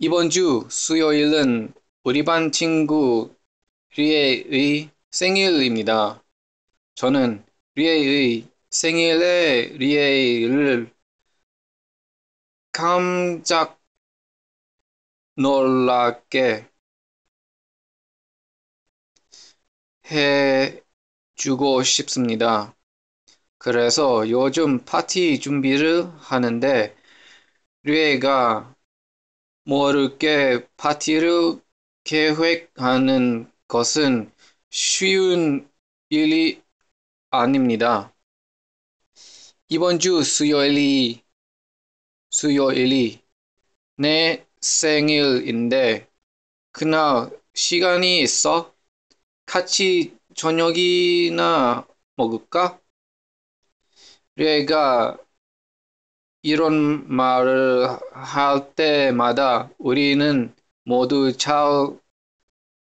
이번 주 수요일은 우리 반 친구 리에의 생일입니다. 저는 리에의 생일에 리에를 깜짝 놀라게 해주고 싶습니다. 그래서 요즘 파티 준비를 하는데 리에가 모르게 파티를 계획하는 것은 쉬운 일이 아닙니다. 이번 주 수요일이 수요일이 내 생일인데 그날 시간이 있어? 같이 저녁이나 먹을까? 내가 이런 말을 할 때마다 우리는 모두 잘,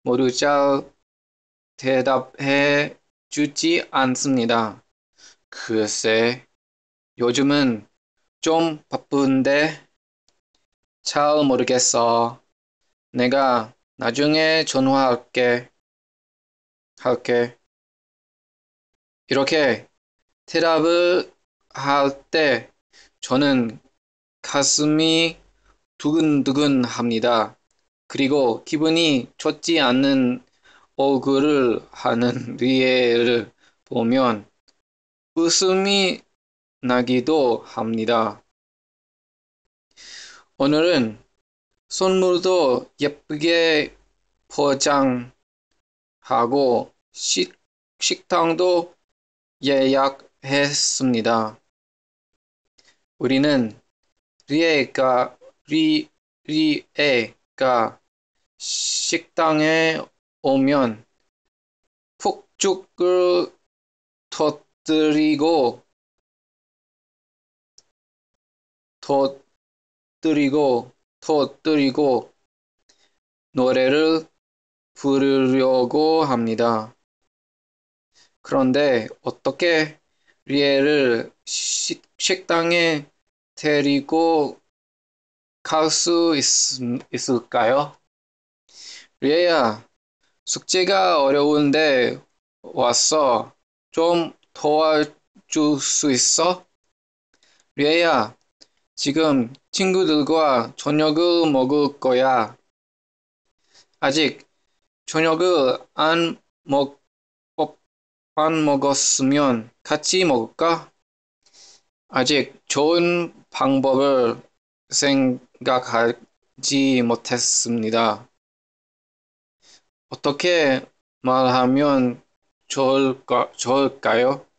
모두 잘 대답해 주지 않습니다. 글쎄, 요즘은 좀 바쁜데 잘 모르겠어. 내가 나중에 전화할게. 할게. 이렇게 대답을 할때 저는 가슴이 두근두근합니다. 그리고 기분이 좋지 않은 얼굴을 하는 리에를 보면 웃음이 나기도 합니다. 오늘은 선물도 예쁘게 포장하고 식, 식당도 예약했습니다. 우리는 리에가 리 리에가 식당에 오면 폭죽을 터뜨리고 터뜨리고 터뜨리고 노래를 부르려고 합니다. 그런데 어떻게 리에를 식 식당에 데리고 갈 수 있을까요? 리에야, 숙제가 어려운데 왔어. 좀 도와줄 수 있어? 리에야, 지금 친구들과 저녁을 먹을 거야. 아직 저녁을 안 먹, 안 어, 먹었으면 같이 먹을까? 아직 좋은 방법을 생각하지 못했습니다. 어떻게 말하면 좋을까, 좋을까요?